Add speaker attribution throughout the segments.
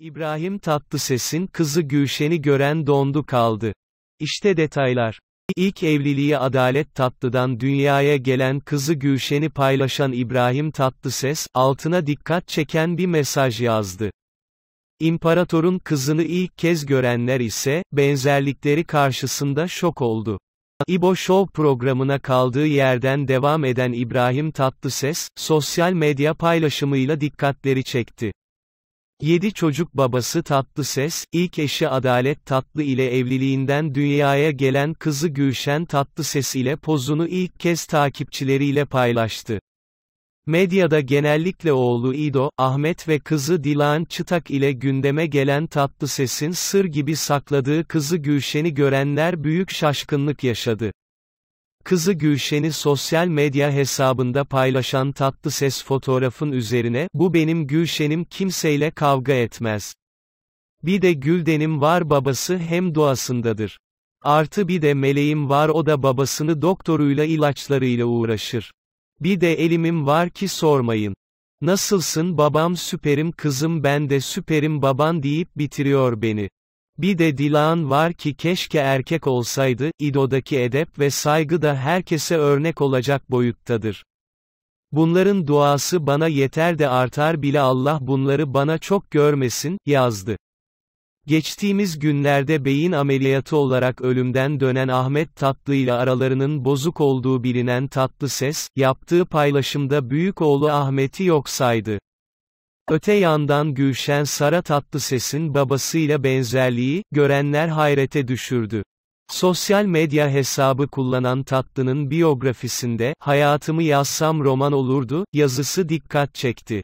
Speaker 1: İbrahim Tatlıses'in kızı Gülşen'i gören dondu kaldı. İşte detaylar. İlk evliliği Adalet Tatlı'dan dünyaya gelen kızı Gülşen'i paylaşan İbrahim Tatlıses, altına dikkat çeken bir mesaj yazdı. İmparatorun kızını ilk kez görenler ise, benzerlikleri karşısında şok oldu. İbo Show programına kaldığı yerden devam eden İbrahim Tatlıses, sosyal medya paylaşımıyla dikkatleri çekti. Yedi çocuk babası Tatlı Ses, ilk eşi Adalet Tatlı ile evliliğinden dünyaya gelen kızı Gülşen Tatlı Ses ile pozunu ilk kez takipçileriyle paylaştı. Medyada genellikle oğlu İdo, Ahmet ve kızı Dilan Çıtak ile gündeme gelen Tatlı Ses'in sır gibi sakladığı kızı Gülşen'i görenler büyük şaşkınlık yaşadı. Kızı Gülşen'i sosyal medya hesabında paylaşan tatlı ses fotoğrafın üzerine, bu benim Gülşen'im kimseyle kavga etmez. Bir de Gülden'im var babası hem duasındadır. Artı bir de meleğim var o da babasını doktoruyla ilaçlarıyla uğraşır. Bir de elimim var ki sormayın. Nasılsın babam süperim kızım ben de süperim baban deyip bitiriyor beni. Bir de Dilan var ki keşke erkek olsaydı, İdo'daki edep ve saygı da herkese örnek olacak boyuttadır. Bunların duası bana yeter de artar bile Allah bunları bana çok görmesin, yazdı. Geçtiğimiz günlerde beyin ameliyatı olarak ölümden dönen Ahmet Tatlı ile aralarının bozuk olduğu bilinen Tatlı Ses, yaptığı paylaşımda büyük oğlu Ahmet'i yok saydı. Öte yandan Gülşen Sara Tatlı sesin babasıyla benzerliği, görenler hayrete düşürdü. Sosyal medya hesabı kullanan Tatlı'nın biyografisinde, hayatımı yazsam roman olurdu, yazısı dikkat çekti.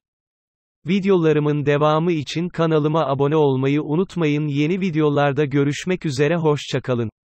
Speaker 1: Videolarımın devamı için kanalıma abone olmayı unutmayın yeni videolarda görüşmek üzere hoşçakalın.